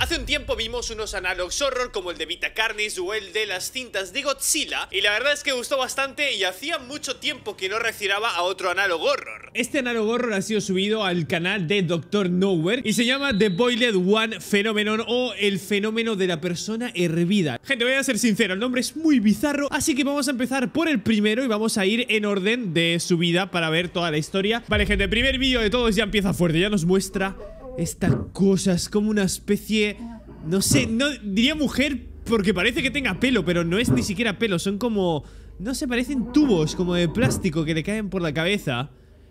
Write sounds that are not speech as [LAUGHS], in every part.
Hace un tiempo vimos unos analogs horror como el de Vita Carnis o el de las cintas de Godzilla y la verdad es que gustó bastante y hacía mucho tiempo que no reaccionaba a otro analog horror. Este analog horror ha sido subido al canal de Doctor Nowhere y se llama The Boiled One Phenomenon o el fenómeno de la persona hervida. Gente, voy a ser sincero, el nombre es muy bizarro, así que vamos a empezar por el primero y vamos a ir en orden de subida para ver toda la historia. Vale, gente, el primer vídeo de todos ya empieza fuerte, ya nos muestra esta cosa es como una especie... No sé, no diría mujer porque parece que tenga pelo, pero no es ni siquiera pelo. Son como... No se sé, parecen tubos como de plástico que le caen por la cabeza.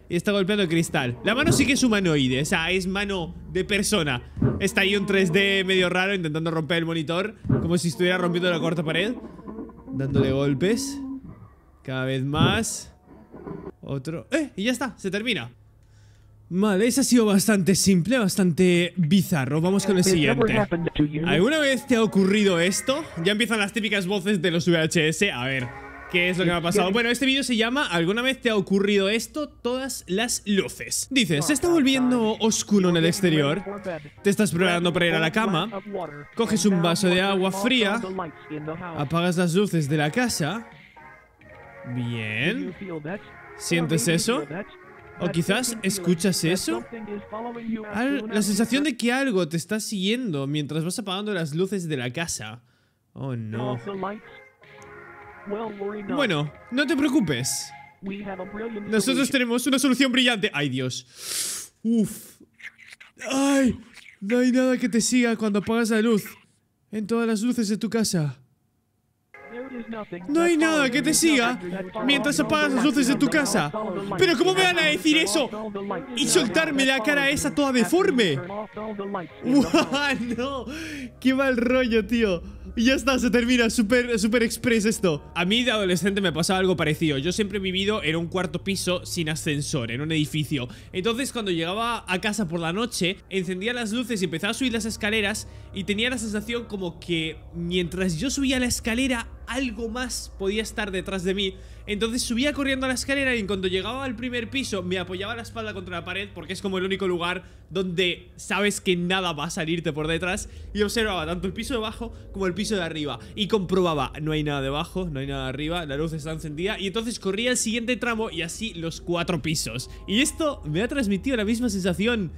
Y está golpeando el cristal. La mano sí que es humanoide, o sea, es mano de persona. Está ahí un 3D medio raro intentando romper el monitor, como si estuviera rompiendo la cuarta pared. Dándole golpes. Cada vez más. Otro... ¡Eh! Y ya está, se termina. Vale, eso ha sido bastante simple, bastante bizarro. Vamos con el siguiente. ¿Alguna vez te ha ocurrido esto? Ya empiezan las típicas voces de los VHS. A ver, ¿Qué es lo que me ha pasado? Bueno, este vídeo se llama ¿Alguna vez te ha ocurrido esto? Todas las luces. Dices, se está volviendo oscuro en el exterior. Te estás preparando para ir a la cama. Coges un vaso de agua fría. Apagas las luces de la casa. Bien. ¿Sientes eso? O quizás escuchas eso. la sensación de que algo te está siguiendo mientras vas apagando las luces de la casa. Oh no. Bueno, no te preocupes. Nosotros tenemos una solución brillante. Ay Dios. Uf. Ay. No hay nada que te siga cuando apagas la luz. En todas las luces de tu casa. No hay nada que te siga mientras apagas las luces de tu casa. Pero ¿cómo me van a decir eso? Y soltarme la cara esa toda deforme. [LAUGHS] no! ¡Qué mal rollo, tío! Y ya está, se termina. Super, super express esto. A mí de adolescente me pasaba algo parecido. Yo siempre he vivido en un cuarto piso sin ascensor, en un edificio. Entonces cuando llegaba a casa por la noche, encendía las luces y empezaba a subir las escaleras y tenía la sensación como que mientras yo subía la escalera algo más podía estar detrás de mí. Entonces subía corriendo a la escalera y cuando llegaba al primer piso me apoyaba la espalda contra la pared porque es como el único lugar donde sabes que nada va a salirte por detrás y observaba tanto el piso de abajo como el piso de arriba y comprobaba no hay nada debajo, no hay nada arriba, la luz está encendida y entonces corría el siguiente tramo y así los cuatro pisos. Y esto me ha transmitido la misma sensación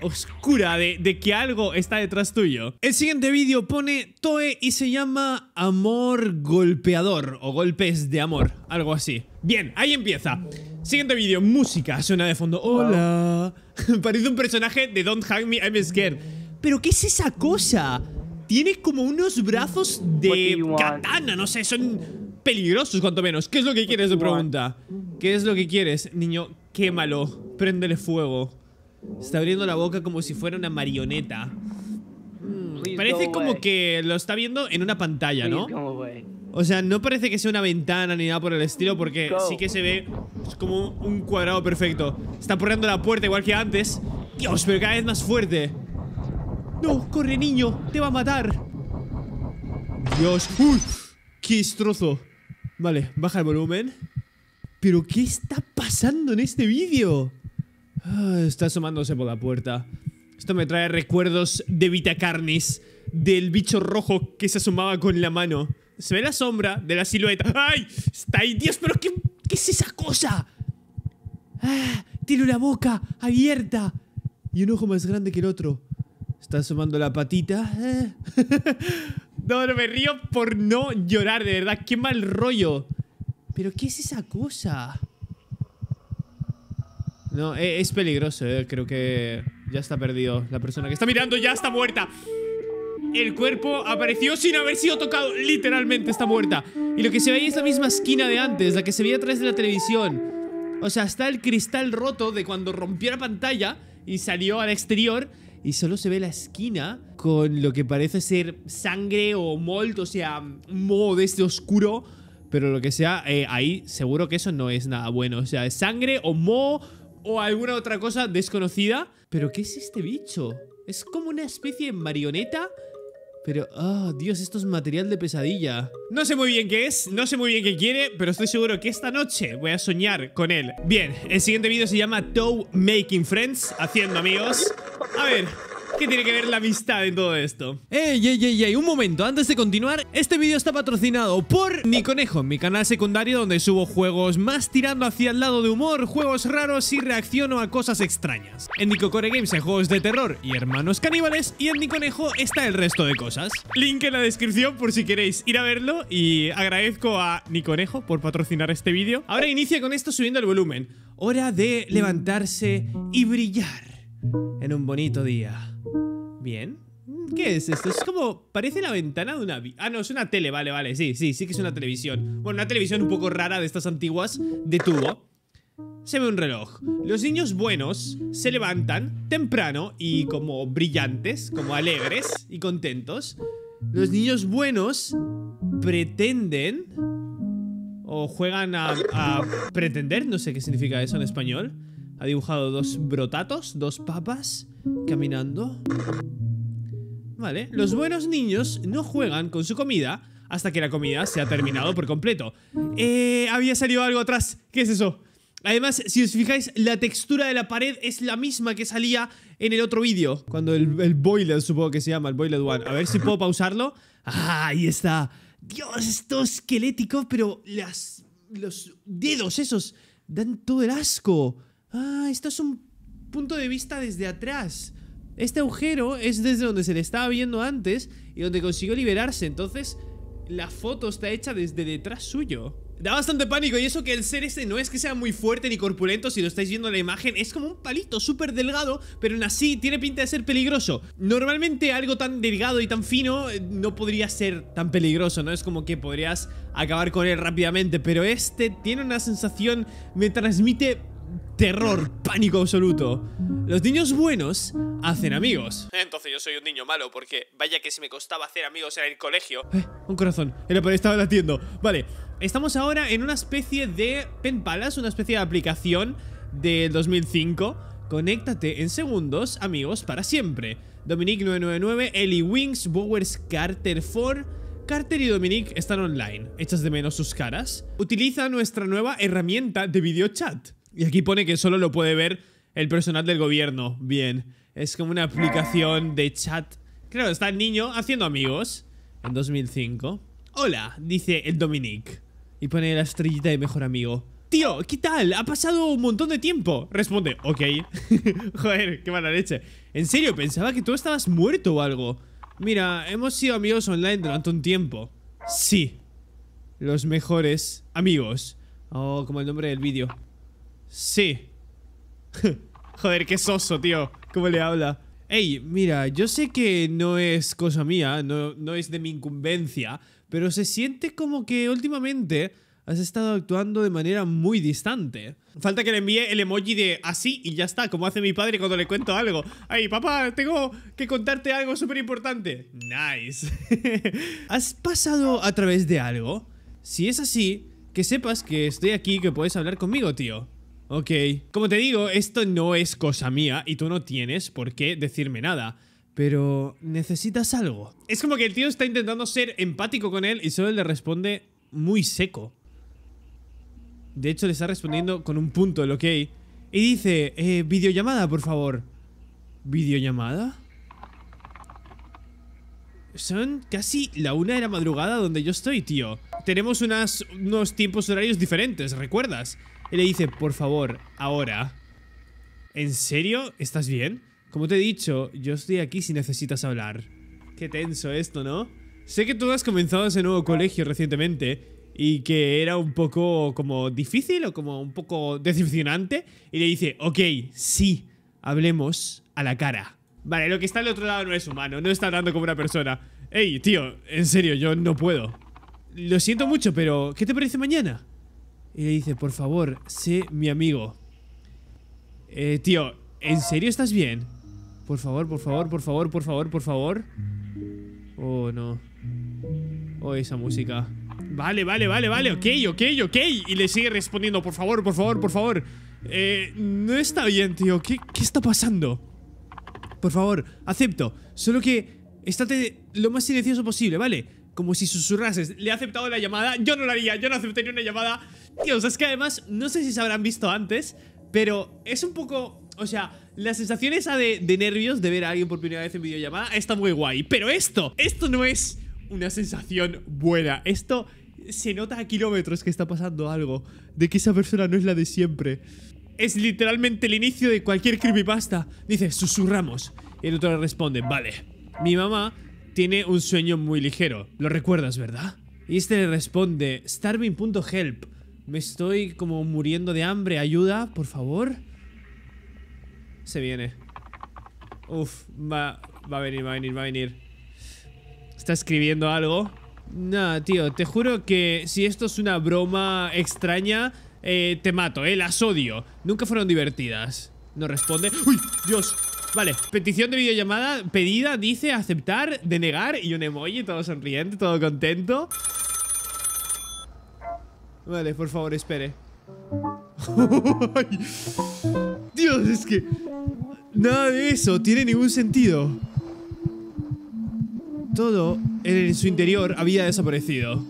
oscura de, que algo está detrás tuyo. El siguiente vídeo pone Toe y se llama Amor Golpeador o Golpes de Amor, algo así. Bien, ahí empieza. Siguiente vídeo, música, suena de fondo. Hola. [LAUGHS] Parece un personaje de Don't Hang Me, I'm Scared. Pero ¿qué es esa cosa? Tiene como unos brazos de katana, no sé, son peligrosos cuanto menos. ¿Qué es lo que quieres? pregunta. ¿Qué es lo que quieres? Niño, quémalo, préndele fuego está abriendo la boca como si fuera una marioneta. Mm, parece como que lo está viendo en una pantalla, ¿no? O sea, no parece que sea una ventana ni nada por el estilo Porque sí que se ve como un cuadrado perfecto Está porreando la puerta igual que antes Dios, pero cada vez más fuerte No, corre niño, te va a matar Dios, uy, qué estrozo Vale, baja el volumen Pero ¿qué está pasando en este vídeo? Ah, está asomándose por la puerta. Esto me trae recuerdos de Vita Vitacarnis, del bicho rojo que se asomaba con la mano. Se ve la sombra de la silueta. ¡Ay! Está ahí, Dios, pero ¿qué, qué es esa cosa? ¡Ah! Tiene una boca abierta y un ojo más grande que el otro. Está asomando la patita. ¡Ah! [LAUGHS] no, no me río por no llorar, de verdad. Qué mal rollo. Pero ¿qué es esa cosa? No, e, es, peligroso, eh. creo que ya está perdido. La persona que está mirando ya está muerta. El cuerpo apareció sin haber sido tocado. Literalmente está muerta. Y lo que se ve ahí es la misma esquina de antes, la que se veía través de la televisión. O sea, está el cristal roto de cuando rompió la pantalla y salió al exterior. Y solo se ve la esquina con lo que parece ser sangre o mold, o sea, moho de este oscuro. Pero lo que sea, eh, ahí seguro que eso no es nada bueno. O sea, es sangre o moho o alguna otra cosa desconocida. ¿Pero qué es este bicho? Es como una especie de marioneta pero, ah, Dios, esto es material de pesadilla. No sé muy bien qué es, no sé muy bien qué quiere, pero estoy seguro que esta noche voy a soñar con él. Bien, el siguiente vídeo se llama "Tow Making Friends, haciendo amigos. A ver, ¿Qué tiene que ver la amistad en todo esto? ¡Ey, ey, ey, ey! Un momento, antes de continuar, este vídeo está patrocinado por Nikonejo, Conejo, mi canal secundario donde subo juegos más tirando hacia el lado de humor, juegos raros y reacciono a cosas extrañas. En Nicocore Games hay juegos de terror y hermanos caníbales y en Niconejo está el resto de cosas. Link en la descripción por si queréis ir a verlo y agradezco a Ni Conejo por patrocinar este vídeo. Ahora inicia con esto subiendo el volumen. Hora de levantarse y brillar en un bonito día. Bien. ¿Qué es esto? Es como... Parece la ventana de una... Ah, no, es una tele, vale, vale. Sí, sí, sí que es una televisión. Bueno, una televisión un poco rara de estas antiguas de tubo. Se ve un reloj. Los niños buenos se levantan temprano y como brillantes, como alegres y contentos. Los niños buenos pretenden... O juegan a, a pretender, no sé qué significa eso en español. Ha dibujado dos brotatos, dos papas caminando. Vale, los buenos niños no juegan con su comida hasta que la comida se ha terminado por completo. Eh, había salido algo atrás. ¿Qué es eso? Además, si os fijáis, la textura de la pared es la misma que salía en el otro vídeo. Cuando el, boiler, supongo que se llama, el boiler one. A ver si puedo pausarlo. Ah, ahí está. Dios, esto es esquelético, pero las, los dedos esos dan todo el asco. Ah, esto es un punto de vista desde atrás. Este agujero es desde donde se le estaba viendo antes y donde consiguió liberarse. Entonces, la foto está hecha desde detrás suyo. Da bastante pánico y eso que el ser este no es que sea muy fuerte ni corpulento si lo estáis viendo en la imagen Es como un palito súper delgado pero aún así tiene pinta de ser peligroso Normalmente algo tan delgado y tan fino eh, no podría ser tan peligroso, ¿no? Es como que podrías acabar con él rápidamente Pero este tiene una sensación, me transmite terror, pánico absoluto. Los niños buenos hacen amigos. Entonces yo soy un niño malo porque vaya que si me costaba hacer amigos en el colegio. Eh, un corazón, el pared estaba latiendo. Vale, estamos ahora en una especie de Pen Palace, una especie de aplicación del 2005. Conéctate en segundos, amigos, para siempre. Dominic999, Eli Wings, Bowers Carter 4. Carter y Dominic están online. Echas de menos sus caras. Utiliza nuestra nueva herramienta de video chat. Y aquí pone que solo lo puede ver el personal del gobierno. Bien. Es como una aplicación de chat. Claro, está el niño haciendo amigos. En 2005. Hola, dice el Dominic. Y pone la estrellita de mejor amigo. Tío, ¿qué tal? Ha pasado un montón de tiempo. Responde, ok. [LAUGHS] Joder, qué mala leche. En serio, pensaba que tú estabas muerto o algo. Mira, hemos sido amigos online durante un tiempo. Sí. Los mejores amigos. Oh, como el nombre del vídeo. Sí. [LAUGHS] Joder, qué soso, tío. ¿Cómo le habla? Ey, mira, yo sé que no es cosa mía, no, no es de mi incumbencia, pero se siente como que últimamente has estado actuando de manera muy distante. Falta que le envíe el emoji de así y ya está, como hace mi padre cuando le cuento algo. Ay, papá, tengo que contarte algo súper importante. Nice. [LAUGHS] ¿Has pasado a través de algo? Si es así, que sepas que estoy aquí, que puedes hablar conmigo, tío. Ok. Como te digo, esto no es cosa mía y tú no tienes por qué decirme nada. Pero necesitas algo. Es como que el tío está intentando ser empático con él y solo le responde muy seco. De hecho, le está respondiendo con un punto, el ok. Y dice, eh, videollamada, por favor. ¿Videollamada? Son casi la una de la madrugada donde yo estoy, tío. Tenemos unos tiempos horarios diferentes, ¿recuerdas? Y le dice, por favor, ahora. ¿En serio? ¿Estás bien? Como te he dicho, yo estoy aquí si necesitas hablar. Qué tenso esto, ¿no? Sé que tú has comenzado ese nuevo colegio recientemente y que era un poco como difícil o como un poco decepcionante. Y le dice, ok, sí, hablemos a la cara. Vale, lo que está al otro lado no es humano, no está hablando como una persona. Ey, tío, en serio, yo no puedo. Lo siento mucho, pero ¿qué te parece mañana? y le dice, por favor, sé mi amigo. Eh, tío, ¿en serio estás bien? Por favor, por favor, por favor, por favor, por favor. Oh, no. Oh, esa música. Vale, vale, vale, vale, ok, ok, ok. Y le sigue respondiendo, por favor, por favor, por favor. Eh, no está bien, tío. ¿Qué, qué está pasando? Por favor, acepto. Solo que estate lo más silencioso posible, ¿vale? como si susurrases. Le he aceptado la llamada. Yo no la haría, yo no aceptaría una llamada. Dios, es que además, no sé si se habrán visto antes, pero es un poco... O sea, la sensación esa de, nervios de ver a alguien por primera vez en videollamada está muy guay. Pero esto, esto no es una sensación buena. Esto se nota a kilómetros que está pasando algo. De que esa persona no es la de siempre. Es literalmente el inicio de cualquier creepypasta. Dice, susurramos. Y el otro le responde, vale. Mi mamá tiene un sueño muy ligero. Lo recuerdas, ¿verdad? Y este le responde, starving.help. Me estoy como muriendo de hambre. Ayuda, por favor. Se viene. Uf, va, a venir, va a venir, va a venir. Está escribiendo algo. Nah, tío, te juro que si esto es una broma extraña, eh, te mato, eh, las odio. Nunca fueron divertidas. No responde. ¡Uy! ¡Dios! Vale, petición de videollamada pedida, dice aceptar, denegar y un emoji, todo sonriente, todo contento. Vale, por favor, espere. [LAUGHS] Dios, es que... Nada de eso tiene ningún sentido. Todo en su interior había desaparecido.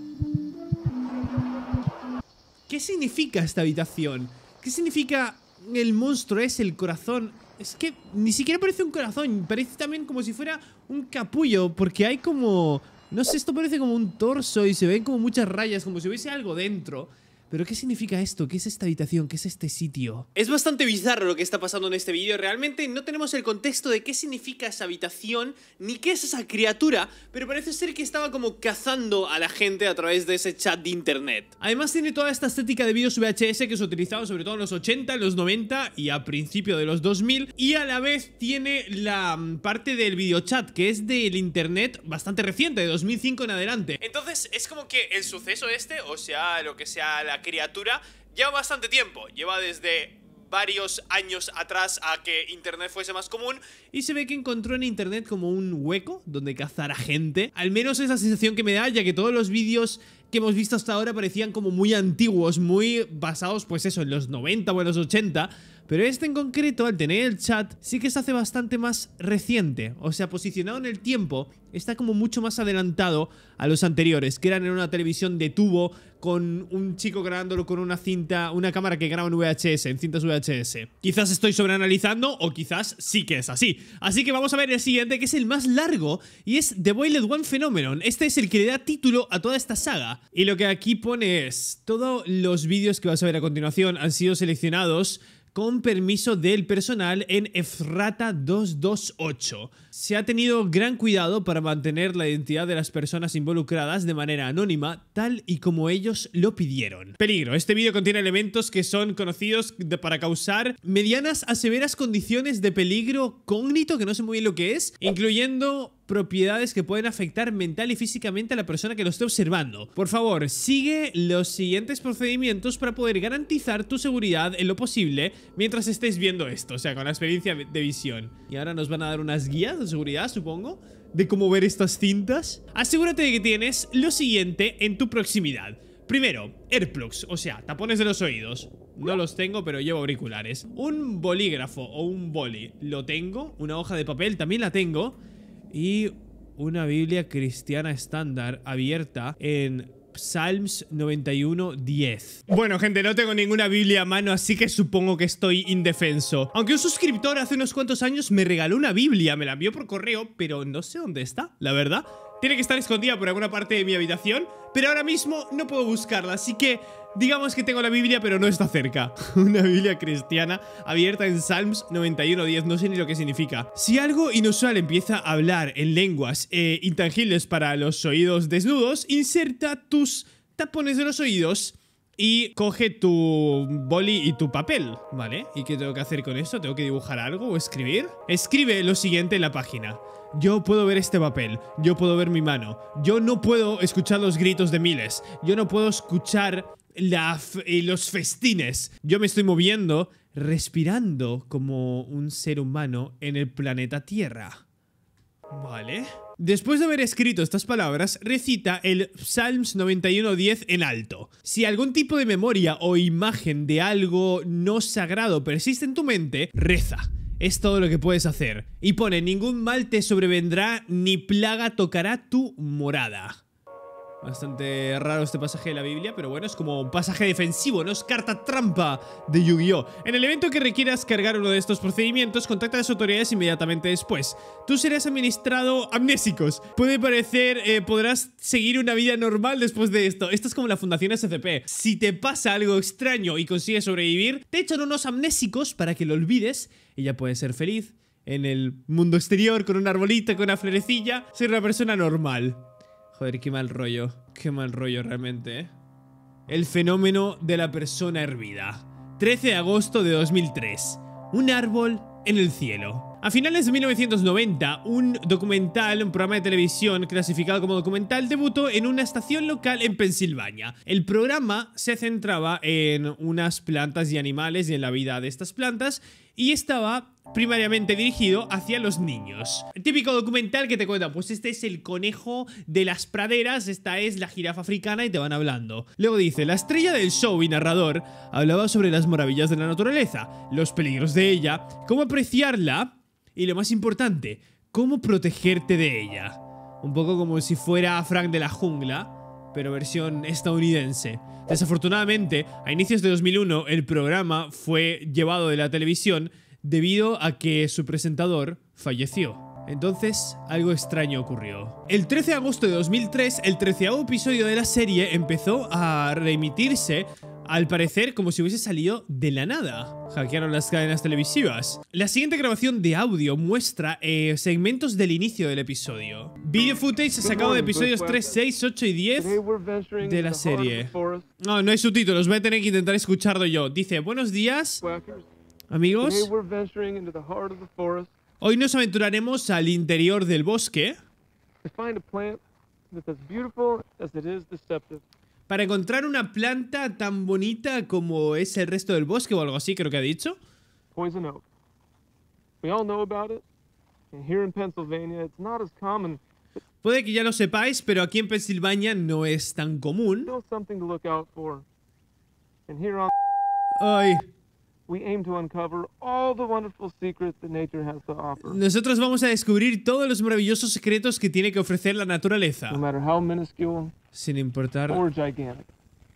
¿Qué significa esta habitación? ¿Qué significa el monstruo es el corazón es que ni siquiera parece un corazón, parece también como si fuera un capullo, porque hay como... No sé, esto parece como un torso y se ven como muchas rayas, como si hubiese algo dentro. ¿Pero qué significa esto? ¿Qué es esta habitación? ¿Qué es este sitio? Es bastante bizarro lo que está pasando en este vídeo. Realmente no tenemos el contexto de qué significa esa habitación ni qué es esa criatura, pero parece ser que estaba como cazando a la gente a través de ese chat de internet. Además tiene toda esta estética de vídeos VHS que se utilizaba sobre todo en los 80, los 90 y a principio de los 2000 y a la vez tiene la mm, parte del videochat que es del internet bastante reciente, de 2005 en adelante. Entonces es como que el suceso este, o sea, lo que sea la criatura lleva bastante tiempo, lleva desde varios años atrás a que Internet fuese más común y se ve que encontró en Internet como un hueco donde cazar a gente. Al menos es la sensación que me da, ya que todos los vídeos que hemos visto hasta ahora parecían como muy antiguos, muy basados pues eso, en los 90 o en los 80 pero este en concreto, al tener el chat, sí que se hace bastante más reciente. O sea, posicionado en el tiempo, está como mucho más adelantado a los anteriores, que eran en una televisión de tubo, con un chico grabándolo con una cinta, una cámara que graba en VHS, en cintas VHS. Quizás estoy sobreanalizando o quizás sí que es así. Así que vamos a ver el siguiente, que es el más largo, y es The Boiled One Phenomenon. Este es el que le da título a toda esta saga. Y lo que aquí pone es, todos los vídeos que vas a ver a continuación han sido seleccionados con permiso del personal en Efrata 228. Se ha tenido gran cuidado para mantener la identidad de las personas involucradas de manera anónima, tal y como ellos lo pidieron. Peligro. Este vídeo contiene elementos que son conocidos para causar medianas a severas condiciones de peligro cógnito, que no sé muy bien lo que es, incluyendo propiedades que pueden afectar mental y físicamente a la persona que lo esté observando. Por favor, sigue los siguientes procedimientos para poder garantizar tu seguridad en lo posible mientras estés viendo esto, o sea, con la experiencia de visión. Y ahora nos van a dar unas guías de seguridad, supongo, de cómo ver estas cintas. Asegúrate de que tienes lo siguiente en tu proximidad. Primero, earplugs, o sea, tapones de los oídos. No los tengo, pero llevo auriculares. Un bolígrafo o un boli, lo tengo. Una hoja de papel, también la tengo y una Biblia cristiana estándar abierta en Psalms 91, Bueno, gente, no tengo ninguna Biblia a mano, así que supongo que estoy indefenso. Aunque un suscriptor hace unos cuantos años me regaló una Biblia, me la envió por correo, pero no sé dónde está, la verdad. Tiene que estar escondida por alguna parte de mi habitación, pero ahora mismo no puedo buscarla, así que Digamos que tengo la Biblia, pero no está cerca. [LAUGHS] Una Biblia cristiana abierta en Psalms 91.10, no sé ni lo que significa. Si algo inusual empieza a hablar en lenguas eh, intangibles para los oídos desnudos, inserta tus tapones de los oídos y coge tu boli y tu papel, ¿vale? ¿Y qué tengo que hacer con esto? ¿Tengo que dibujar algo o escribir? Escribe lo siguiente en la página. Yo puedo ver este papel, yo puedo ver mi mano, yo no puedo escuchar los gritos de miles, yo no puedo escuchar eh, los festines. Yo me estoy moviendo, respirando como un ser humano en el planeta Tierra. Vale. Después de haber escrito estas palabras, recita el Psalms 91.10 en alto. Si algún tipo de memoria o imagen de algo no sagrado persiste en tu mente, reza. Es todo lo que puedes hacer. Y pone, ningún mal te sobrevendrá, ni plaga tocará tu morada. Bastante raro este pasaje de la Biblia, pero bueno, es como un pasaje defensivo, no es carta trampa de Yu-Gi-Oh! En el evento que requieras cargar uno de estos procedimientos, contacta a las autoridades inmediatamente después. Tú serás administrado amnésicos. Puede parecer, eh, podrás seguir una vida normal después de esto. Esto es como la Fundación SCP. Si te pasa algo extraño y consigues sobrevivir, te echan unos amnésicos para que lo olvides. ya puedes ser feliz en el mundo exterior, con un arbolito, con una florecilla, ser una persona normal. Joder, qué mal rollo. Qué mal rollo realmente, eh. El fenómeno de la persona hervida. 13 de agosto de 2003. Un árbol en el cielo. A finales de 1990, un documental, un programa de televisión clasificado como documental, debutó en una estación local en Pensilvania. El programa se centraba en unas plantas y animales y en la vida de estas plantas y estaba primariamente dirigido hacia los niños. El típico documental que te cuenta, pues este es el conejo de las praderas, esta es la jirafa africana y te van hablando. Luego dice, la estrella del show y narrador hablaba sobre las maravillas de la naturaleza, los peligros de ella, cómo apreciarla y lo más importante, cómo protegerte de ella. Un poco como si fuera Frank de la jungla, pero versión estadounidense. Desafortunadamente, a inicios de 2001 el programa fue llevado de la televisión debido a que su presentador falleció. Entonces, algo extraño ocurrió. El 13 de agosto de 2003, el 13º episodio de la serie empezó a reemitirse al parecer, como si hubiese salido de la nada. Hackearon las cadenas televisivas. La siguiente grabación de audio muestra eh, segmentos del inicio del episodio. Video footage se sacado de episodios 3, 6, 8 y 10 de la serie. No, no hay subtítulos, voy a tener que intentar escucharlo yo. Dice, buenos días, amigos. Hoy nos aventuraremos al interior del bosque para encontrar una planta tan bonita como es el resto del bosque o algo así, creo que ha dicho. Puede que ya lo sepáis, pero aquí en Pensilvania no es tan común. Nosotros vamos a descubrir todos los maravillosos secretos que tiene que ofrecer la naturaleza. No matter how sin importar...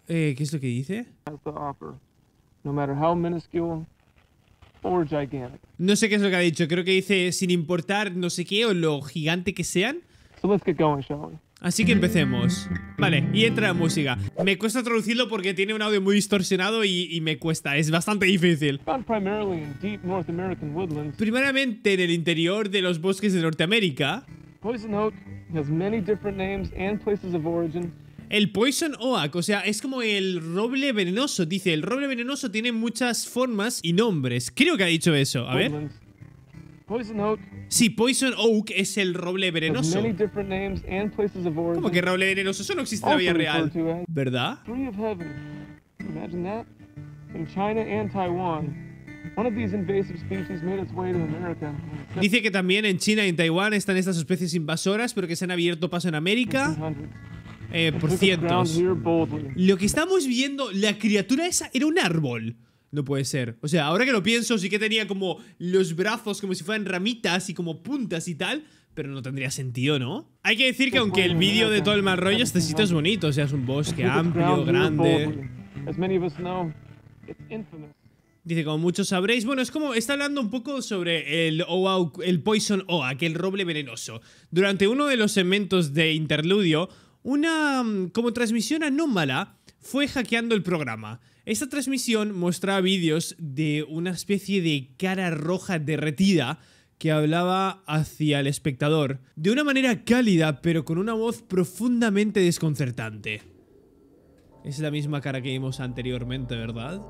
Eh, ¿Qué es lo que dice? No sé qué es lo que ha dicho. Creo que dice sin importar no sé qué o lo gigante que sean. Así que empecemos. Vale, y entra la música. Me cuesta traducirlo porque tiene un audio muy distorsionado y, y me cuesta, es bastante difícil. Primeramente en el interior de los bosques de Norteamérica. Poison Oak has many different names and places of origin. El Poison Oak, o sea, es como el roble venenoso. Dice, el roble venenoso tiene muchas formas y nombres. Creo que ha dicho eso. A ver. Poison Sí, Poison Oak es el roble venenoso. ¿Cómo que roble venenoso? Eso no existe en la vida real. ¿Verdad? China Dice que también en China y en Taiwán están estas especies invasoras, pero que se han abierto paso en América. Eh, por cientos. Lo que estamos viendo, la criatura esa era un árbol. No puede ser. O sea, ahora que lo pienso, sí que tenía como los brazos como si fueran ramitas y como puntas y tal, pero no tendría sentido, ¿no? Hay que decir que pues aunque el vídeo de todo el mal rollo, este sitio es bonito, o sea, es un bosque amplio, grande. Dice, como muchos sabréis, bueno, es como, está hablando un poco sobre el, el Poison o aquel roble venenoso. Durante uno de los segmentos de Interludio, una mm, como transmisión anómala fue hackeando el programa. Esta transmisión mostraba vídeos de una especie de cara roja derretida que hablaba hacia el espectador, de una manera cálida, pero con una voz profundamente desconcertante. Es la misma cara que vimos anteriormente, ¿verdad?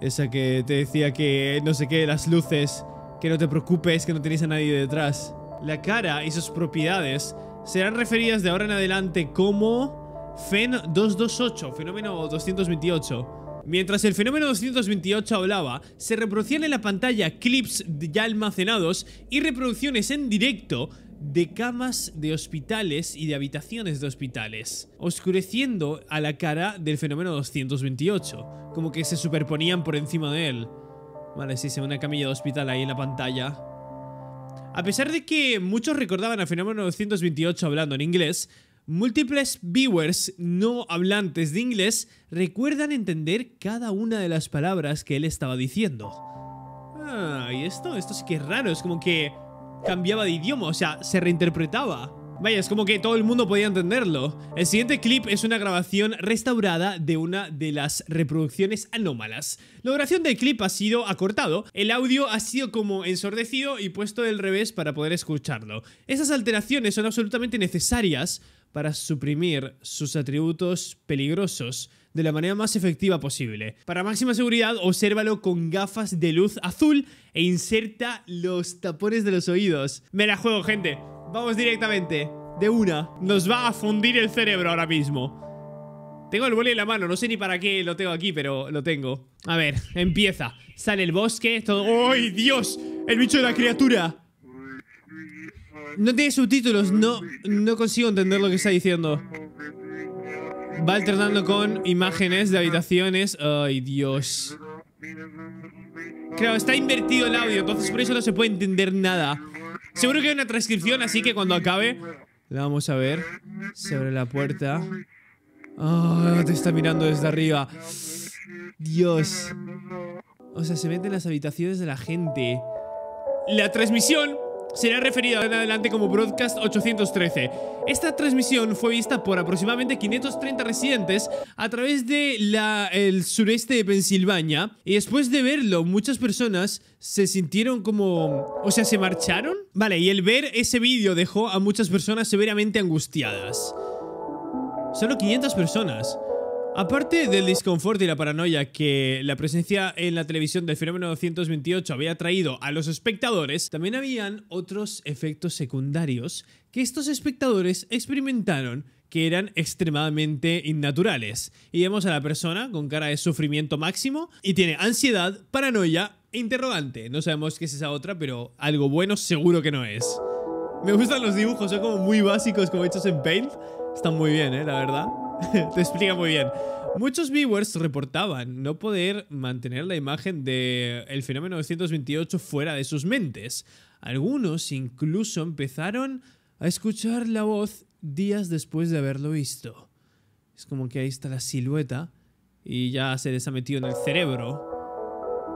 Esa que te decía que no sé qué, las luces, que no te preocupes, que no tenéis a nadie detrás. La cara y sus propiedades serán referidas de ahora en adelante como FEN228, fenómeno 228. Mientras el fenómeno 228 hablaba, se reproducían en la pantalla clips ya almacenados y reproducciones en directo de camas de hospitales y de habitaciones de hospitales, oscureciendo a la cara del fenómeno 228, como que se superponían por encima de él. Vale, sí, se ve una camilla de hospital ahí en la pantalla. A pesar de que muchos recordaban al fenómeno 228 hablando en inglés, múltiples viewers no hablantes de inglés recuerdan entender cada una de las palabras que él estaba diciendo. Ah, y esto, esto sí que es raro, es como que cambiaba de idioma, o sea, se reinterpretaba. Vaya, es como que todo el mundo podía entenderlo. El siguiente clip es una grabación restaurada de una de las reproducciones anómalas. La duración del clip ha sido acortado, el audio ha sido como ensordecido y puesto del revés para poder escucharlo. Esas alteraciones son absolutamente necesarias para suprimir sus atributos peligrosos de la manera más efectiva posible. Para máxima seguridad, obsérvalo con gafas de luz azul e inserta los tapones de los oídos. Me la juego, gente. Vamos directamente. De una. Nos va a fundir el cerebro ahora mismo. Tengo el boli en la mano. No sé ni para qué lo tengo aquí, pero lo tengo. A ver, empieza. Sale el bosque, todo... ¡Ay, Dios! El bicho de la criatura. No tiene subtítulos, no, no consigo entender lo que está diciendo. Va alternando con imágenes de habitaciones. Ay, Dios. Claro, está invertido el audio, entonces por eso no se puede entender nada. Seguro que hay una transcripción, así que cuando acabe... La vamos a ver. Se abre la puerta. Ah te está mirando desde arriba. Dios. O sea, se en las habitaciones de la gente. La transmisión será referido en adelante como Broadcast 813. Esta transmisión fue vista por aproximadamente 530 residentes a través del el sureste de Pensilvania y después de verlo muchas personas se sintieron como... o sea, se marcharon. Vale, y el ver ese vídeo dejó a muchas personas severamente angustiadas. Solo 500 personas. Aparte del disconfort y la paranoia que la presencia en la televisión del fenómeno 228 había traído a los espectadores, también habían otros efectos secundarios que estos espectadores experimentaron que eran extremadamente innaturales. Y vemos a la persona con cara de sufrimiento máximo y tiene ansiedad, paranoia e interrogante. No sabemos qué es esa otra, pero algo bueno seguro que no es. Me gustan los dibujos, son como muy básicos, como hechos en Paint. Están muy bien, ¿eh? la verdad. [LAUGHS] Te explica muy bien. Muchos viewers reportaban no poder mantener la imagen del el fenómeno 228 fuera de sus mentes. Algunos incluso empezaron a escuchar la voz días después de haberlo visto. Es como que ahí está la silueta y ya se les ha metido en el cerebro.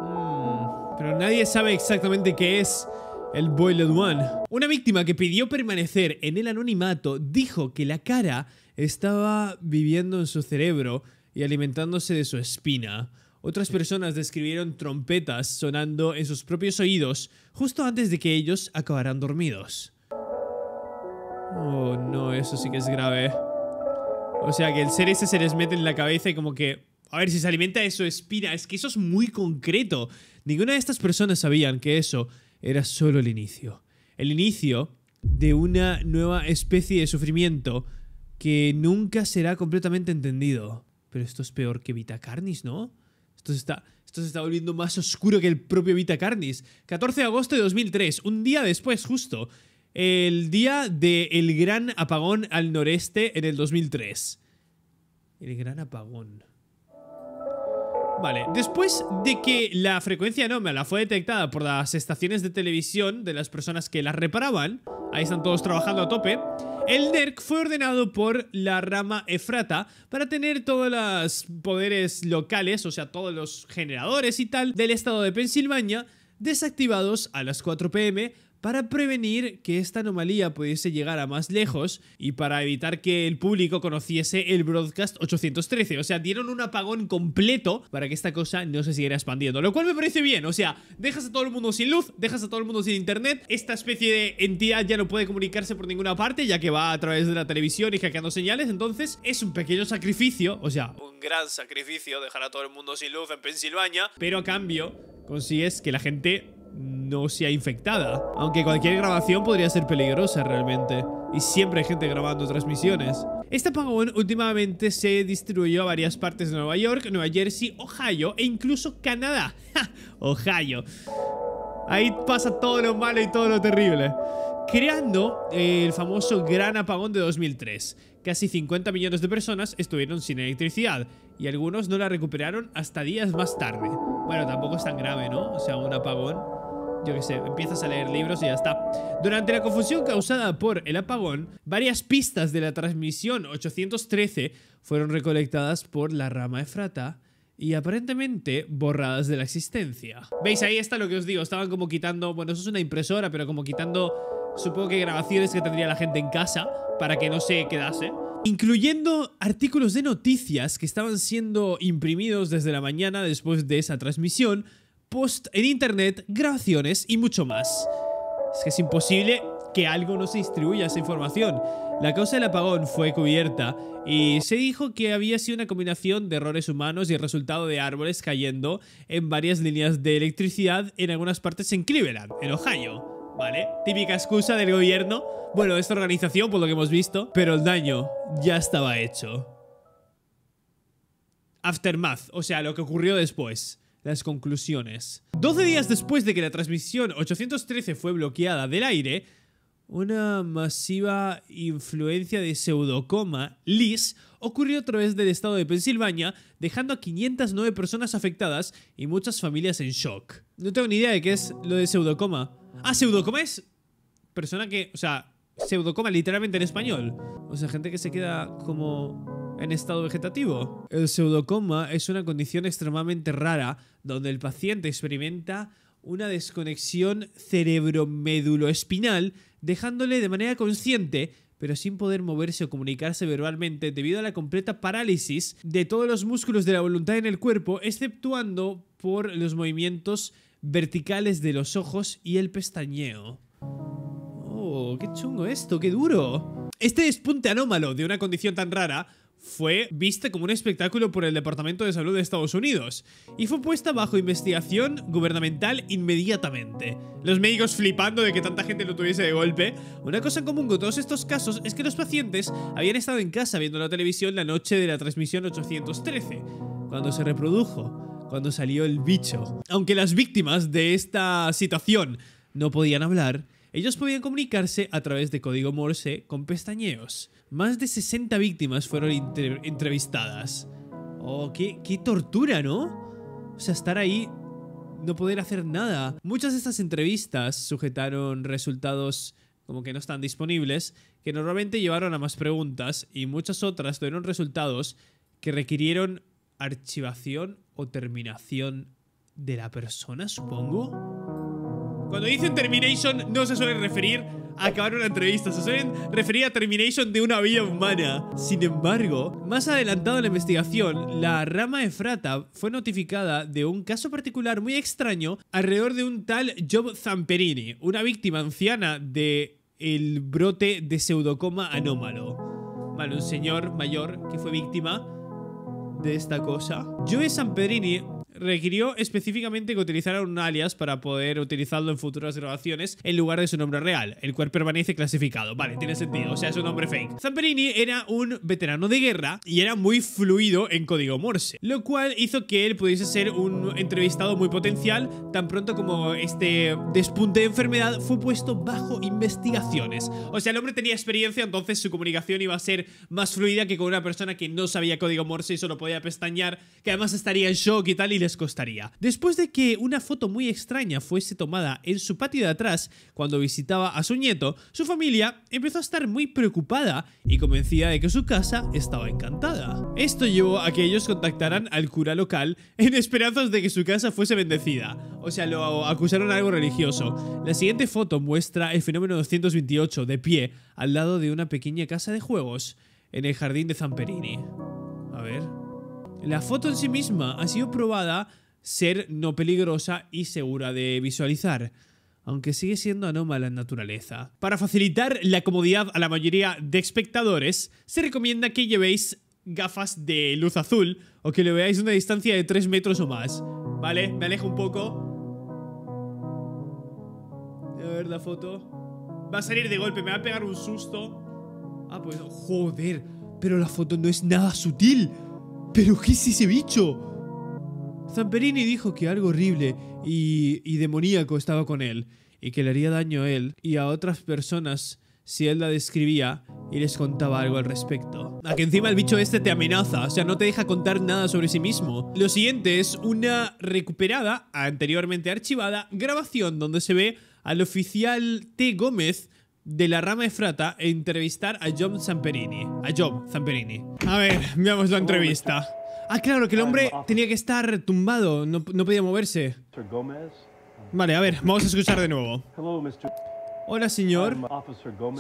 Hmm, pero nadie sabe exactamente qué es el Boiled One. Una víctima que pidió permanecer en el anonimato dijo que la cara estaba viviendo en su cerebro y alimentándose de su espina. Otras personas describieron trompetas sonando en sus propios oídos justo antes de que ellos acabaran dormidos. Oh, no, eso sí que es grave. O sea, que el ser ese se les mete en la cabeza y como que... A ver, si se alimenta de su espina, es que eso es muy concreto. Ninguna de estas personas sabían que eso era solo el inicio. El inicio de una nueva especie de sufrimiento que nunca será completamente entendido. Pero esto es peor que Vita Carnis, ¿no? Esto se está, esto se está volviendo más oscuro que el propio Vita Carnis. 14 de agosto de 2003, un día después justo, el día del gran apagón al noreste en el 2003. El gran apagón. Vale, después de que la frecuencia anómala fue detectada por las estaciones de televisión de las personas que las reparaban, ahí están todos trabajando a tope, el Nerk fue ordenado por la rama Efrata para tener todos los poderes locales, o sea, todos los generadores y tal, del estado de Pensilvania desactivados a las 4 pm para prevenir que esta anomalía pudiese llegar a más lejos y para evitar que el público conociese el broadcast 813. O sea, dieron un apagón completo para que esta cosa no se siguiera expandiendo, lo cual me parece bien. O sea, dejas a todo el mundo sin luz, dejas a todo el mundo sin internet, esta especie de entidad ya no puede comunicarse por ninguna parte ya que va a través de la televisión y hackeando señales, entonces es un pequeño sacrificio, o sea, un gran sacrificio dejar a todo el mundo sin luz en Pensilvania, pero a cambio consigues que la gente no sea infectada. Aunque cualquier grabación podría ser peligrosa realmente. Y siempre hay gente grabando transmisiones. Este apagón últimamente se distribuyó a varias partes de Nueva York, Nueva Jersey, Ohio e incluso Canadá. [LAUGHS] Ohio. Ahí pasa todo lo malo y todo lo terrible. Creando eh, el famoso gran apagón de 2003. Casi 50 millones de personas estuvieron sin electricidad y algunos no la recuperaron hasta días más tarde. Bueno, tampoco es tan grave, ¿no? O sea, un apagón yo qué sé, empiezas a leer libros y ya está. Durante la confusión causada por el apagón, varias pistas de la transmisión 813 fueron recolectadas por la rama Efrata y aparentemente borradas de la existencia. ¿Veis? Ahí está lo que os digo. Estaban como quitando... Bueno, eso es una impresora, pero como quitando... Supongo que grabaciones que tendría la gente en casa para que no se quedase. Incluyendo artículos de noticias que estaban siendo imprimidos desde la mañana después de esa transmisión post en internet, grabaciones y mucho más. Es que es imposible que algo no se distribuya esa información. La causa del apagón fue cubierta y se dijo que había sido una combinación de errores humanos y el resultado de árboles cayendo en varias líneas de electricidad en algunas partes en Cleveland, en Ohio. ¿Vale? Típica excusa del gobierno, bueno, de esta organización por lo que hemos visto, pero el daño ya estaba hecho. Aftermath, o sea, lo que ocurrió después las conclusiones. 12 días después de que la transmisión 813 fue bloqueada del aire, una masiva influencia de pseudocoma, LIS, ocurrió a través del estado de Pensilvania, dejando a 509 personas afectadas y muchas familias en shock. No tengo ni idea de qué es lo de pseudocoma. Ah, pseudocoma es persona que, o sea, pseudocoma literalmente en español. O sea, gente que se queda como en estado vegetativo. El pseudocoma es una condición extremadamente rara donde el paciente experimenta una desconexión cerebro-médulo-espinal dejándole de manera consciente pero sin poder moverse o comunicarse verbalmente debido a la completa parálisis de todos los músculos de la voluntad en el cuerpo, exceptuando por los movimientos verticales de los ojos y el pestañeo. ¡Oh, qué chungo esto, qué duro! Este despunte anómalo de una condición tan rara fue vista como un espectáculo por el Departamento de Salud de Estados Unidos y fue puesta bajo investigación gubernamental inmediatamente. Los médicos flipando de que tanta gente lo tuviese de golpe. Una cosa en común con todos estos casos es que los pacientes habían estado en casa viendo la televisión la noche de la transmisión 813, cuando se reprodujo, cuando salió el bicho. Aunque las víctimas de esta situación no podían hablar, ellos podían comunicarse a través de código Morse con pestañeos. Más de 60 víctimas fueron entrevistadas. Oh, qué, qué tortura, ¿no? O sea, estar ahí, no poder hacer nada. Muchas de estas entrevistas sujetaron resultados como que no están disponibles, que normalmente llevaron a más preguntas y muchas otras tuvieron resultados que requirieron archivación o terminación de la persona, supongo. Cuando dicen Termination no se suelen referir a acabar una entrevista, se suelen referir a Termination de una vida humana. Sin embargo, más adelantado en la investigación, la rama Efrata fue notificada de un caso particular muy extraño alrededor de un tal Job Zamperini, una víctima anciana de el brote de pseudocoma anómalo. Vale, un señor mayor que fue víctima de esta cosa. Job Zamperini requirió específicamente que utilizara un alias para poder utilizarlo en futuras grabaciones en lugar de su nombre real, el cual permanece clasificado. Vale, tiene sentido, o sea, es un nombre fake. Zamperini era un veterano de guerra y era muy fluido en código Morse, lo cual hizo que él pudiese ser un entrevistado muy potencial tan pronto como este despunte de enfermedad fue puesto bajo investigaciones. O sea, el hombre tenía experiencia, entonces su comunicación iba a ser más fluida que con una persona que no sabía código Morse y solo podía pestañear, que además estaría en shock y tal costaría. Después de que una foto muy extraña fuese tomada en su patio de atrás cuando visitaba a su nieto, su familia empezó a estar muy preocupada y convencida de que su casa estaba encantada. Esto llevó a que ellos contactaran al cura local en esperanzas de que su casa fuese bendecida. O sea, lo acusaron algo religioso. La siguiente foto muestra el fenómeno 228 de pie al lado de una pequeña casa de juegos en el jardín de Zamperini. A ver. La foto en sí misma ha sido probada ser no peligrosa y segura de visualizar, aunque sigue siendo anómala en naturaleza. Para facilitar la comodidad a la mayoría de espectadores, se recomienda que llevéis gafas de luz azul o que lo veáis a una distancia de 3 metros o más. Vale, me alejo un poco. A ver la foto. Va a salir de golpe, me va a pegar un susto. Ah, pues joder, pero la foto no es nada sutil. ¿Pero qué es ese bicho? Zamperini dijo que algo horrible y, demoníaco estaba con él, y que le haría daño a él y a otras personas si él la describía y les contaba algo al respecto. A que encima el bicho este te amenaza, o sea, no te deja contar nada sobre sí mismo. Lo siguiente es una recuperada, anteriormente archivada, grabación donde se ve al oficial T. Gómez de la rama Efrata e entrevistar a John Zamperini. A Job Zamperini. A ver, veamos la entrevista. Ah, claro, que el hombre tenía que estar tumbado, no, no podía moverse. Vale, a ver, vamos a escuchar de nuevo. Hola, señor.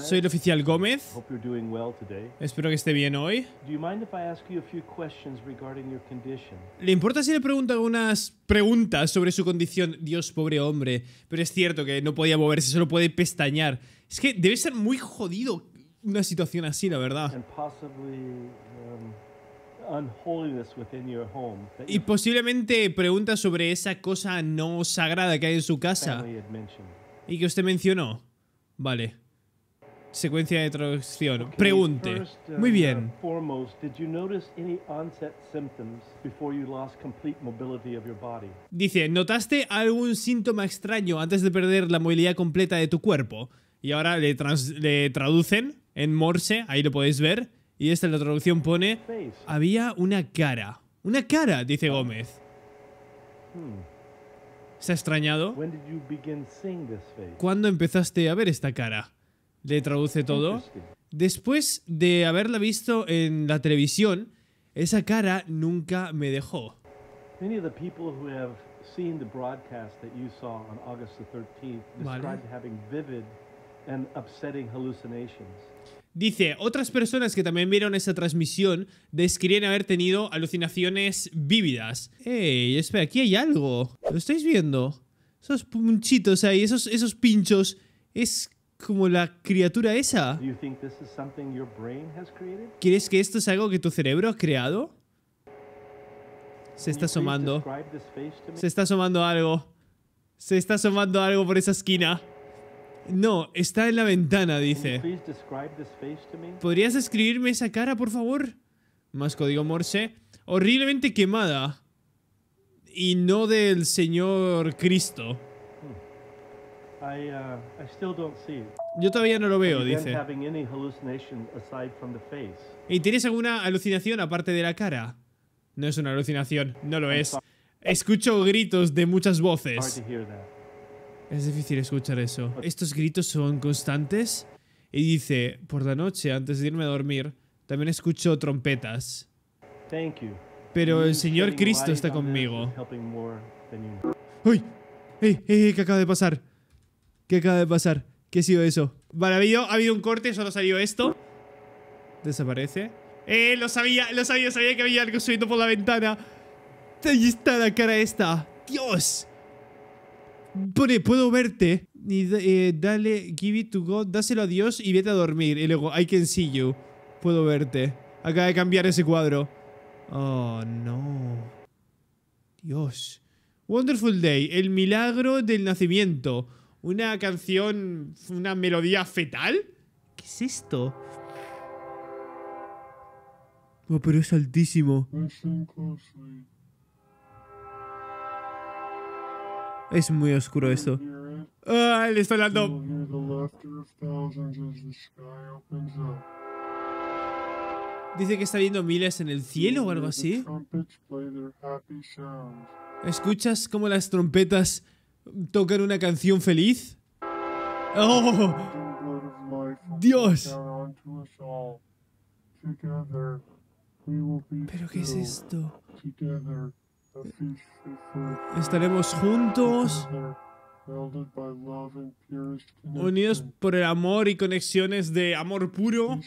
Soy el oficial Gómez. Espero que esté bien hoy. ¿Le importa si le pregunto algunas preguntas sobre su condición? Dios, pobre hombre. Pero es cierto que no podía moverse, solo puede pestañear. Es que debe ser muy jodido una situación así, la verdad. Um, y posiblemente pregunta sobre esa cosa no sagrada que hay en su casa y que usted mencionó. Vale. Secuencia de traducción. Pregunte. Muy bien. Uh, Dice, ¿notaste algún síntoma extraño antes de perder la movilidad completa de tu cuerpo? y ahora le, traducen en Morse, ahí lo podéis ver, y esta en la traducción pone, había una cara. Una cara, dice Gómez. ¿Se ha extrañado? ¿Cuándo empezaste a ver esta cara? Le traduce todo. Después de haberla visto en la televisión, esa cara nunca me dejó. Dice, otras personas que también vieron esa transmisión describen haber tenido alucinaciones vívidas. ¡Ey! Espera, aquí hay algo. ¿Lo estáis viendo? Esos punchitos ahí, esos, esos pinchos. Es como la criatura esa. ¿Crees que esto es algo que tu cerebro ha creado? Se está asomando. Se está asomando algo. Se está asomando algo por esa esquina. No, está en la ventana, dice. ¿Podrías escribirme esa cara, por favor? Más código Morse. Horriblemente quemada. Y no del señor Cristo. Hmm. Uh, Yo todavía no lo veo, dice. ¿Y tienes alguna alucinación aparte de la cara? No es una alucinación, no lo es. Escucho gritos de muchas voces. Es difícil escuchar eso. Estos gritos son constantes. Y dice, por la noche, antes de irme a dormir, también escucho trompetas. Pero el Señor Cristo está conmigo. ¡Uy! ¡Ey, ey, qué acaba de pasar! ¿Qué acaba de pasar? ¿Qué ha sido eso? Vale, ha habido, un corte, solo salió esto. Desaparece. ¡Eh! Lo sabía, lo sabía, sabía que había algo subiendo por la ventana. Ahí está la cara esta. ¡Dios! pone, puedo verte. Y eh, dale, give it to God, dáselo a Dios y vete a dormir. Y luego, I can see you. Puedo verte. Acaba de cambiar ese cuadro. Oh, no. Dios. Wonderful Day, el milagro del nacimiento. Una canción, una melodía fetal. ¿Qué es esto? Oh, pero es altísimo. Pues Es muy oscuro esto. Ah, le está hablando! Dice que está viendo miles en el cielo o algo así. ¿Escuchas cómo las trompetas tocan una canción feliz? ¡Oh! ¡Dios! ¿Pero qué es esto? Estaremos juntos, unidos por el amor y conexiones de amor puro.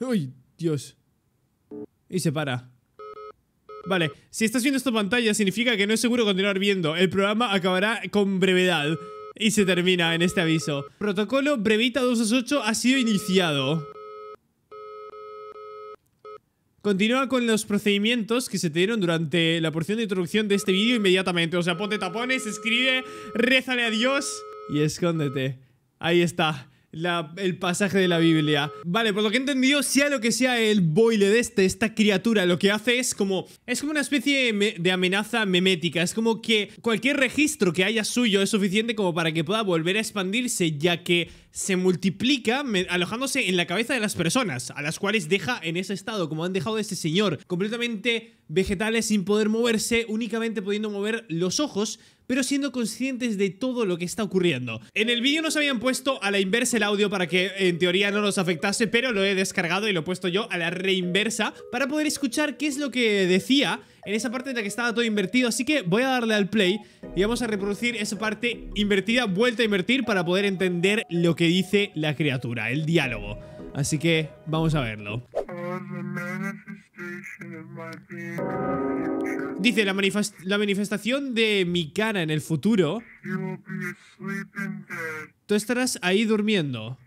¡Uy, Dios! Y se para. Vale, si estás viendo esta pantalla significa que no es seguro continuar viendo. El programa acabará con brevedad. Y se termina en este aviso. Protocolo Brevita 268 ha sido iniciado. Continúa con los procedimientos que se te dieron durante la porción de introducción de este vídeo inmediatamente. O sea, ponte tapones, escribe, rézale a Dios y escóndete. Ahí está la, el pasaje de la Biblia. Vale, por lo que he entendido, sea lo que sea el boile de este, esta criatura, lo que hace es como. Es como una especie de, amenaza memética. Es como que cualquier registro que haya suyo es suficiente como para que pueda volver a expandirse, ya que se multiplica alojándose en la cabeza de las personas, a las cuales deja en ese estado, como han dejado ese este señor, completamente vegetales sin poder moverse, únicamente pudiendo mover los ojos pero siendo conscientes de todo lo que está ocurriendo. En el vídeo nos habían puesto a la inversa el audio para que en teoría no nos afectase, pero lo he descargado y lo he puesto yo a la reinversa para poder escuchar qué es lo que decía en esa parte en la que estaba todo invertido, así que voy a darle al play y vamos a reproducir esa parte invertida, vuelta a invertir para poder entender lo que dice la criatura, el diálogo. Así que vamos a verlo. Dice, la, manifestación de mi cara en el futuro. Tú estarás ahí durmiendo.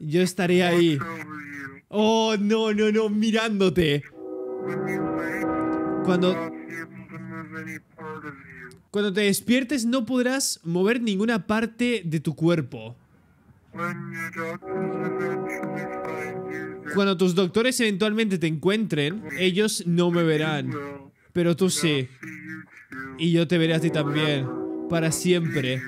Yo estaré ahí. Oh, no, no, no, mirándote. Cuando... Cuando te despiertes no podrás mover ninguna parte de tu cuerpo cuando tus doctores eventualmente te encuentren, ellos no me verán. Pero tú sí. Y yo te veré a ti también. Para siempre.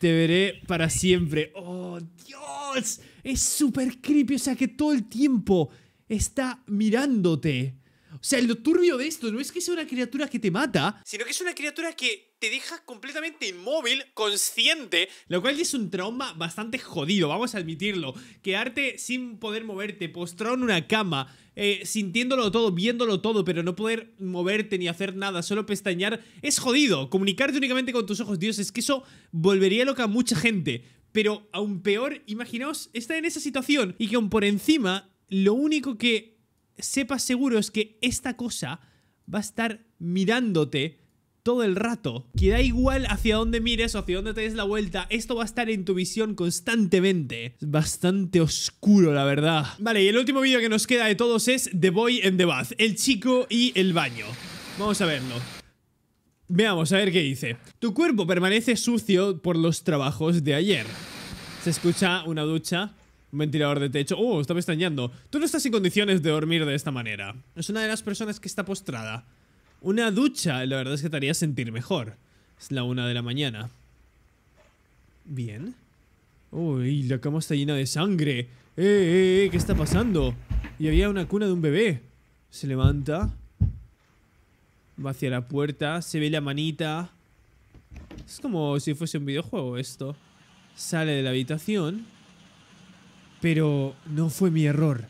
Te veré para siempre. ¡Oh, Dios! Es súper creepy. O sea que todo el tiempo está mirándote. O sea, lo turbio de esto no es que sea una criatura que te mata, sino que es una criatura que te deja completamente inmóvil, consciente, lo cual es un trauma bastante jodido, vamos a admitirlo. Quedarte sin poder moverte, postrado en una cama, eh, sintiéndolo todo, viéndolo todo, pero no poder moverte ni hacer nada, solo pestañear, es jodido. Comunicarte únicamente con tus ojos, Dios, es que eso volvería loca a mucha gente. Pero aún peor, imaginaos estar en esa situación y que aún por encima, lo único que sepas seguro es que esta cosa va a estar mirándote todo el rato. Que da igual hacia dónde mires o hacia dónde te des la vuelta, esto va a estar en tu visión constantemente. Es bastante oscuro, la verdad. Vale, y el último vídeo que nos queda de todos es The Boy and the Bath, el chico y el baño. Vamos a verlo. Veamos, a ver qué dice. Tu cuerpo permanece sucio por los trabajos de ayer. Se escucha una ducha un ventilador de techo. ¡Oh, estaba extrañando. Tú no estás en condiciones de dormir de esta manera. Es una de las personas que está postrada. Una ducha, la verdad es que te haría sentir mejor. Es la una de la mañana. Bien. Uy, la cama está llena de sangre. ¡Eh, eh, eh! ¿Qué está pasando? Y había una cuna de un bebé. Se levanta. Va hacia la puerta. Se ve la manita. Es como si fuese un videojuego esto. Sale de la habitación. Pero no fue mi error.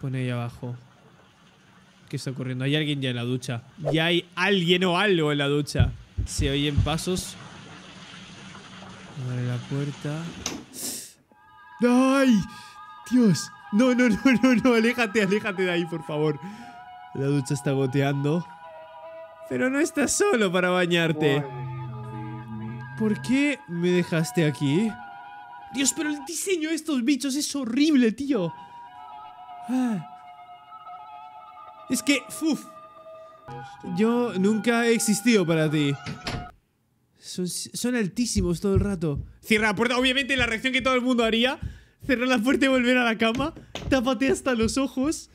Pone ahí abajo. ¿Qué está ocurriendo? Hay alguien ya en la ducha. Ya hay alguien o algo en la ducha. Se oyen pasos. Abre la puerta. ¡Ay! ¡Dios! No, no, no, no, no. Aléjate, aléjate de ahí, por favor. La ducha está goteando. Pero no estás solo para bañarte. ¿Por qué me dejaste aquí? Dios, pero el diseño de estos bichos es horrible, tío. Ah. Es que, fuf. Yo nunca he existido para ti. Son, altísimos todo el rato. Cierra la puerta. Obviamente la reacción que todo el mundo haría. Cerrar la puerta y volver a la cama. Tápate hasta los ojos.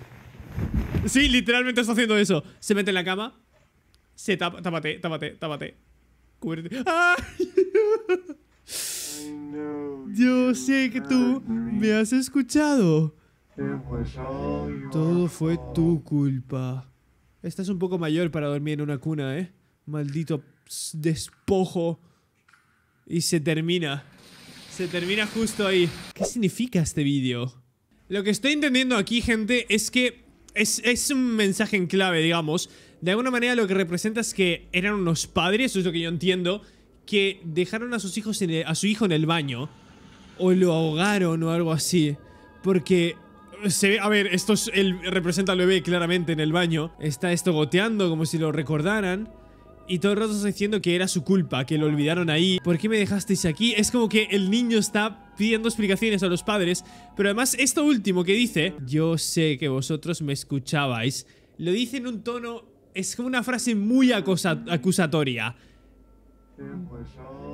Sí, literalmente está haciendo eso. Se mete en la cama. Se tapa. Tápate, tápate, tápate. Cúbrete. ¡Ah! [LAUGHS] Yo sé que tú me has escuchado. Todo fue tu culpa. Estás un poco mayor para dormir en una cuna, ¿eh? Maldito despojo. Y se termina. Se termina justo ahí. ¿Qué significa este vídeo? Lo que estoy entendiendo aquí, gente, es que es, es, un mensaje en clave, digamos. De alguna manera lo que representa es que eran unos padres, eso es lo que yo entiendo, que dejaron a sus hijos a su hijo en el baño o lo ahogaron o algo así, porque se a ver, esto el, representa al bebé claramente en el baño, está esto goteando como si lo recordaran. Y todo el rato diciendo que era su culpa, que lo olvidaron ahí. ¿Por qué me dejasteis aquí? Es como que el niño está pidiendo explicaciones a los padres. Pero además, esto último que dice, yo sé que vosotros me escuchabais, lo dice en un tono, es como una frase muy acusatoria.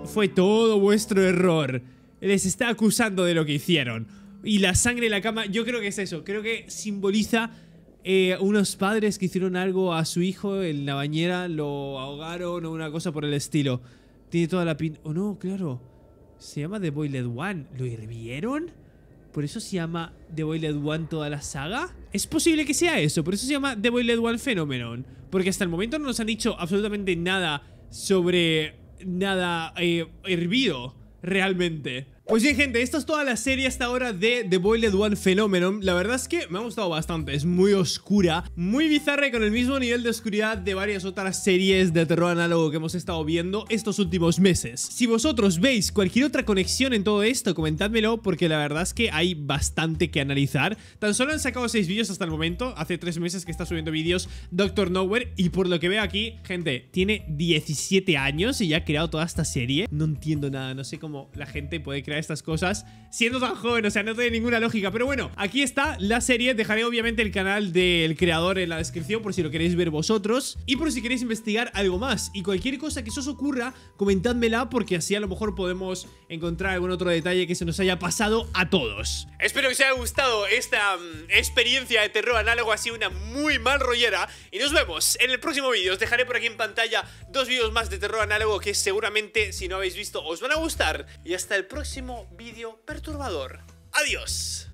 Fue todo vuestro error. Les está acusando de lo que hicieron. Y la sangre en la cama, yo creo que es eso. Creo que simboliza eh, unos padres que hicieron algo a su hijo en la bañera, lo ahogaron o una cosa por el estilo. Tiene toda la pinta... Oh, no, claro. Se llama The Boiled One. ¿Lo hirvieron? ¿Por eso se llama The Boiled One toda la saga? Es posible que sea eso, por eso se llama The Boiled One Phenomenon. Porque hasta el momento no nos han dicho absolutamente nada sobre nada eh, hervido realmente. Pues bien, gente, esta es toda la serie hasta ahora de The Boiled One Phenomenon. La verdad es que me ha gustado bastante, es muy oscura, muy bizarra y con el mismo nivel de oscuridad de varias otras series de terror análogo que hemos estado viendo estos últimos meses. Si vosotros veis cualquier otra conexión en todo esto, comentádmelo porque la verdad es que hay bastante que analizar. Tan solo han sacado 6 vídeos hasta el momento, hace 3 meses que está subiendo vídeos Doctor Nowhere y por lo que veo aquí, gente, tiene 17 años y ya ha creado toda esta serie. No entiendo nada, no sé cómo la gente puede crear estas cosas siendo tan joven, o sea, no tiene ninguna lógica. Pero bueno, aquí está la serie. Dejaré obviamente el canal del creador en la descripción por si lo queréis ver vosotros y por si queréis investigar algo más. Y cualquier cosa que se os ocurra, comentádmela porque así a lo mejor podemos encontrar algún otro detalle que se nos haya pasado a todos. Espero que os haya gustado esta mm, experiencia de terror análogo, ha sido una muy mal rollera. Y nos vemos en el próximo vídeo. Os dejaré por aquí en pantalla dos vídeos más de terror análogo que seguramente, si no habéis visto, os van a gustar. Y hasta el próximo vídeo perturbador. ¡Adiós!